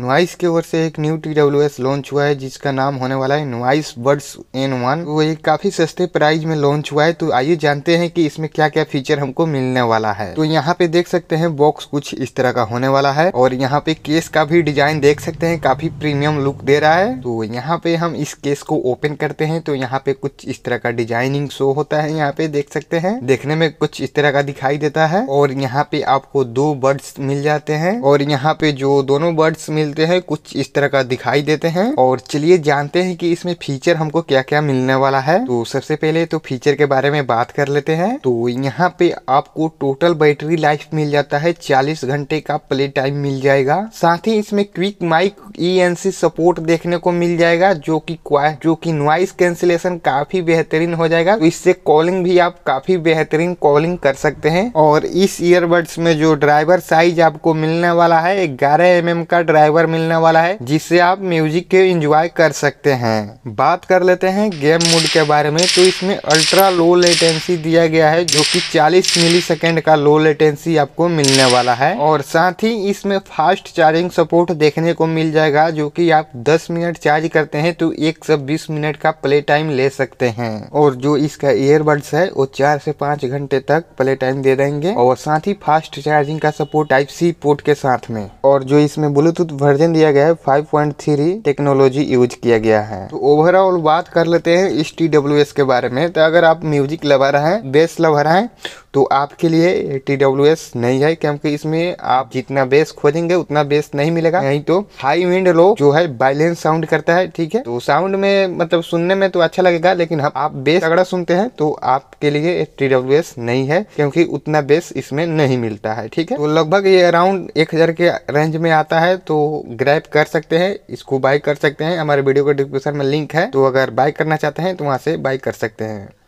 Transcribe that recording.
नुआइस की ओर से एक new T W S launch हुआ है जिसका नाम होने वाला है नुआइस बर्ड्स एन वन वो एक काफी सस्ते प्राइस में लॉन्च हुआ है तो आइए जानते हैं कि इसमें क्या क्या फीचर हमको मिलने वाला है तो यहाँ पे देख सकते हैं बॉक्स कुछ इस तरह का होने वाला है और यहाँ पे केस का भी डिजाइन देख सकते हैं काफी प्रीमियम लुक दे रहा है तो यहाँ पे हम इस केस को ओपन करते हैं तो यहाँ पे कुछ इस तरह का डिजाइनिंग शो होता है यहाँ पे देख सकते हैं देखने में कुछ इस तरह का दिखाई देता है और यहाँ पे आपको दो बर्ड्स मिल जाते हैं और यहाँ पे जो दोनों बर्ड्स मिल मिलते हैं कुछ इस तरह का दिखाई देते हैं और चलिए जानते हैं कि इसमें फीचर हमको क्या क्या मिलने वाला है तो सबसे पहले तो फीचर के बारे में बात कर लेते हैं तो यहाँ पे आपको टोटल बैटरी लाइफ मिल जाता है चालीस घंटे का प्ले टाइम मिल जाएगा साथ ही इसमें क्विक माइक ई सपोर्ट देखने को मिल जाएगा जो की जो की नॉइस कैंसिलेशन काफी बेहतरीन हो जाएगा तो इससे कॉलिंग भी आप काफी बेहतरीन कॉलिंग कर सकते हैं और इस ईयरबड्स में जो ड्राइवर साइज आपको मिलने वाला है ग्यारह एम का ड्राइवर कवर मिलने वाला है जिससे आप म्यूजिक के इंजॉय कर सकते हैं बात कर लेते हैं गेम मोड के बारे में तो इसमें अल्ट्रा लो लेटेंसी दिया गया है जो कि 40 मिली सेकेंड का लो लेटेंसी आपको मिलने वाला है और साथ ही इसमें फास्ट चार्जिंग सपोर्ट देखने को मिल जाएगा जो की आप दस मिनट चार्ज करते हैं तो एक सौ बीस मिनट का प्ले टाइम ले सकते हैं और जो इसका ईयरबड्स है वो चार से पांच घंटे तक प्ले टाइम दे देंगे और साथ ही फास्ट चार्जिंग का सपोर्ट टाइप सी पोर्ट के साथ में और जो इसमें ब्लूटूथ वर्जन दिया गया है 5.3 टेक्नोलॉजी यूज किया गया है तो ओवरऑल बात कर लेते हैं इस टी के बारे में तो अगर आप म्यूजिक लवर हैं बेस लवर हैं तो आपके लिए टी डब्ल्यू एस नहीं है क्योंकि इसमें आप जितना बेस खोजेंगे उतना बेस नहीं मिलेगा नहीं तो हाई विंड लो जो है बैलेंस साउंड करता है ठीक है तो साउंड में मतलब सुनने में तो अच्छा लगेगा लेकिन हम आप बेस अगड़ा सुनते हैं तो आपके लिए टी डब्ल्यू एस नहीं है क्योंकि उतना बेस इसमें नहीं मिलता है ठीक है तो लगभग ये अराउंड एक हज़ार के रेंज में आता है तो ग्रैप कर सकते हैं इसको बाय कर सकते हैं हमारे वीडियो के डिस्क्रिप्शन में लिंक है तो अगर बाय करना चाहते हैं तो वहाँ से बाय कर सकते हैं